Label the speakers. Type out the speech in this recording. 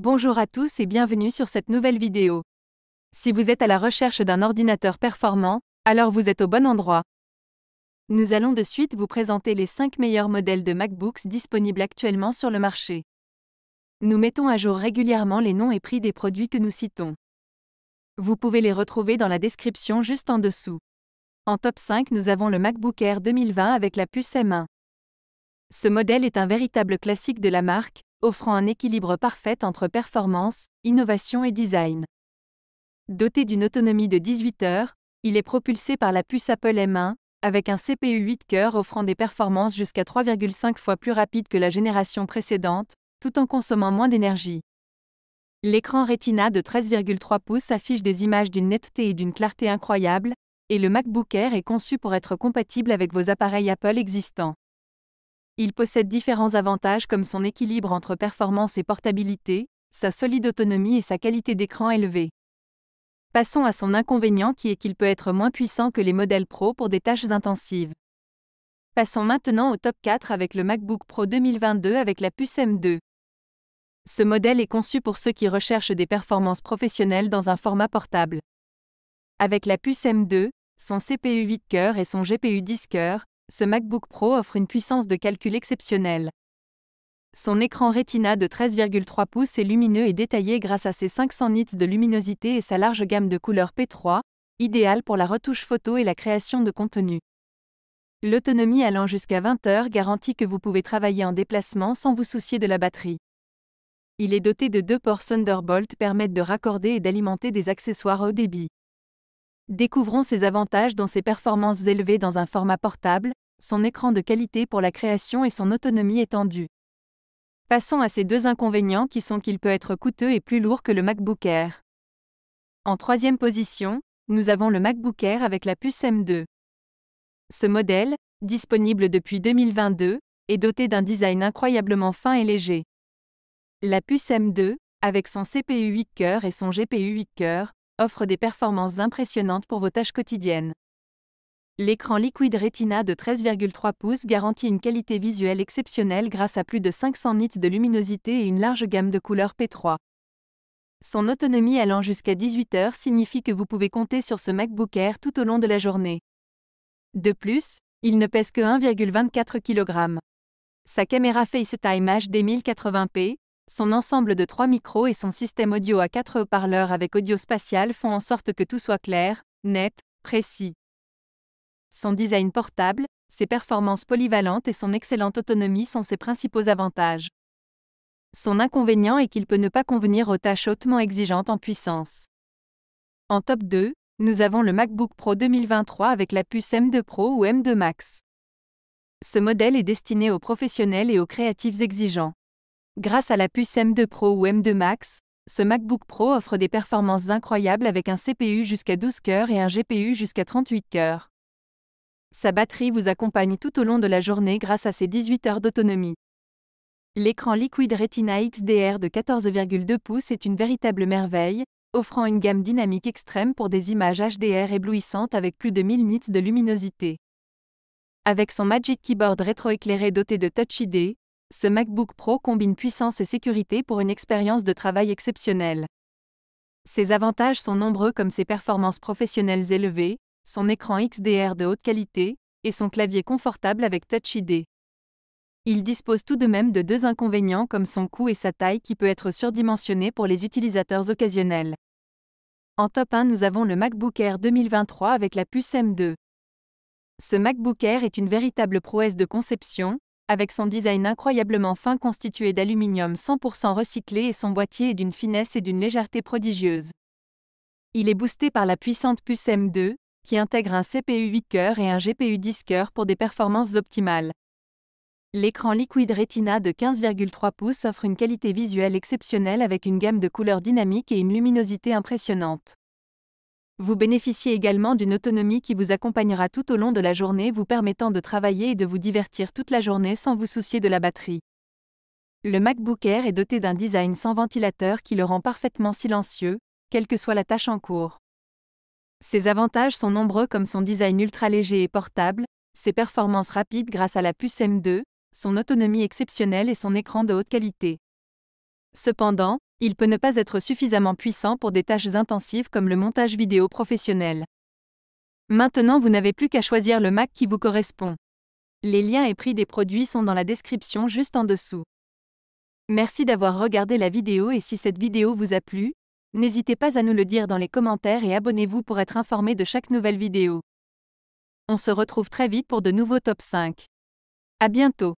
Speaker 1: Bonjour à tous et bienvenue sur cette nouvelle vidéo. Si vous êtes à la recherche d'un ordinateur performant, alors vous êtes au bon endroit. Nous allons de suite vous présenter les 5 meilleurs modèles de MacBooks disponibles actuellement sur le marché. Nous mettons à jour régulièrement les noms et prix des produits que nous citons. Vous pouvez les retrouver dans la description juste en dessous. En top 5, nous avons le MacBook Air 2020 avec la puce M1. Ce modèle est un véritable classique de la marque, offrant un équilibre parfait entre performance, innovation et design. Doté d'une autonomie de 18 heures, il est propulsé par la puce Apple M1, avec un CPU 8 cœurs offrant des performances jusqu'à 3,5 fois plus rapides que la génération précédente, tout en consommant moins d'énergie. L'écran Retina de 13,3 pouces affiche des images d'une netteté et d'une clarté incroyables, et le MacBook Air est conçu pour être compatible avec vos appareils Apple existants. Il possède différents avantages comme son équilibre entre performance et portabilité, sa solide autonomie et sa qualité d'écran élevée. Passons à son inconvénient qui est qu'il peut être moins puissant que les modèles Pro pour des tâches intensives. Passons maintenant au top 4 avec le MacBook Pro 2022 avec la puce M2. Ce modèle est conçu pour ceux qui recherchent des performances professionnelles dans un format portable. Avec la puce M2, son CPU 8 cœurs et son GPU 10 cœurs, ce MacBook Pro offre une puissance de calcul exceptionnelle. Son écran Retina de 13,3 pouces est lumineux et détaillé grâce à ses 500 nits de luminosité et sa large gamme de couleurs P3, idéale pour la retouche photo et la création de contenu. L'autonomie allant jusqu'à 20 heures garantit que vous pouvez travailler en déplacement sans vous soucier de la batterie. Il est doté de deux ports Thunderbolt permettent de raccorder et d'alimenter des accessoires haut débit. Découvrons ses avantages dont ses performances élevées dans un format portable, son écran de qualité pour la création et son autonomie étendue. Passons à ses deux inconvénients qui sont qu'il peut être coûteux et plus lourd que le MacBook Air. En troisième position, nous avons le MacBook Air avec la puce M2. Ce modèle, disponible depuis 2022, est doté d'un design incroyablement fin et léger. La puce M2, avec son CPU 8 cœurs et son GPU 8 cœurs, offre des performances impressionnantes pour vos tâches quotidiennes. L'écran liquide Retina de 13,3 pouces garantit une qualité visuelle exceptionnelle grâce à plus de 500 nits de luminosité et une large gamme de couleurs P3. Son autonomie allant jusqu'à 18 heures signifie que vous pouvez compter sur ce MacBook Air tout au long de la journée. De plus, il ne pèse que 1,24 kg. Sa caméra FaceTime HD 1080p son ensemble de trois micros et son système audio à quatre haut-parleurs avec audio spatial font en sorte que tout soit clair, net, précis. Son design portable, ses performances polyvalentes et son excellente autonomie sont ses principaux avantages. Son inconvénient est qu'il peut ne pas convenir aux tâches hautement exigeantes en puissance. En top 2, nous avons le MacBook Pro 2023 avec la puce M2 Pro ou M2 Max. Ce modèle est destiné aux professionnels et aux créatifs exigeants. Grâce à la puce M2 Pro ou M2 Max, ce MacBook Pro offre des performances incroyables avec un CPU jusqu'à 12 cœurs et un GPU jusqu'à 38 cœurs. Sa batterie vous accompagne tout au long de la journée grâce à ses 18 heures d'autonomie. L'écran Liquid Retina XDR de 14,2 pouces est une véritable merveille, offrant une gamme dynamique extrême pour des images HDR éblouissantes avec plus de 1000 nits de luminosité. Avec son Magic Keyboard rétroéclairé doté de Touch ID, ce MacBook Pro combine puissance et sécurité pour une expérience de travail exceptionnelle. Ses avantages sont nombreux comme ses performances professionnelles élevées, son écran XDR de haute qualité, et son clavier confortable avec Touch ID. Il dispose tout de même de deux inconvénients comme son coût et sa taille qui peut être surdimensionné pour les utilisateurs occasionnels. En top 1, nous avons le MacBook Air 2023 avec la puce M2. Ce MacBook Air est une véritable prouesse de conception, avec son design incroyablement fin constitué d'aluminium 100% recyclé et son boîtier est d'une finesse et d'une légèreté prodigieuses. Il est boosté par la puissante puce M2, qui intègre un CPU 8 cœurs et un GPU 10 cœurs pour des performances optimales. L'écran liquide Retina de 15,3 pouces offre une qualité visuelle exceptionnelle avec une gamme de couleurs dynamique et une luminosité impressionnante. Vous bénéficiez également d'une autonomie qui vous accompagnera tout au long de la journée vous permettant de travailler et de vous divertir toute la journée sans vous soucier de la batterie. Le MacBook Air est doté d'un design sans ventilateur qui le rend parfaitement silencieux, quelle que soit la tâche en cours. Ses avantages sont nombreux comme son design ultra léger et portable, ses performances rapides grâce à la puce M2, son autonomie exceptionnelle et son écran de haute qualité. Cependant, il peut ne pas être suffisamment puissant pour des tâches intensives comme le montage vidéo professionnel. Maintenant vous n'avez plus qu'à choisir le Mac qui vous correspond. Les liens et prix des produits sont dans la description juste en dessous. Merci d'avoir regardé la vidéo et si cette vidéo vous a plu, n'hésitez pas à nous le dire dans les commentaires et abonnez-vous pour être informé de chaque nouvelle vidéo. On se retrouve très vite pour de nouveaux top 5. À bientôt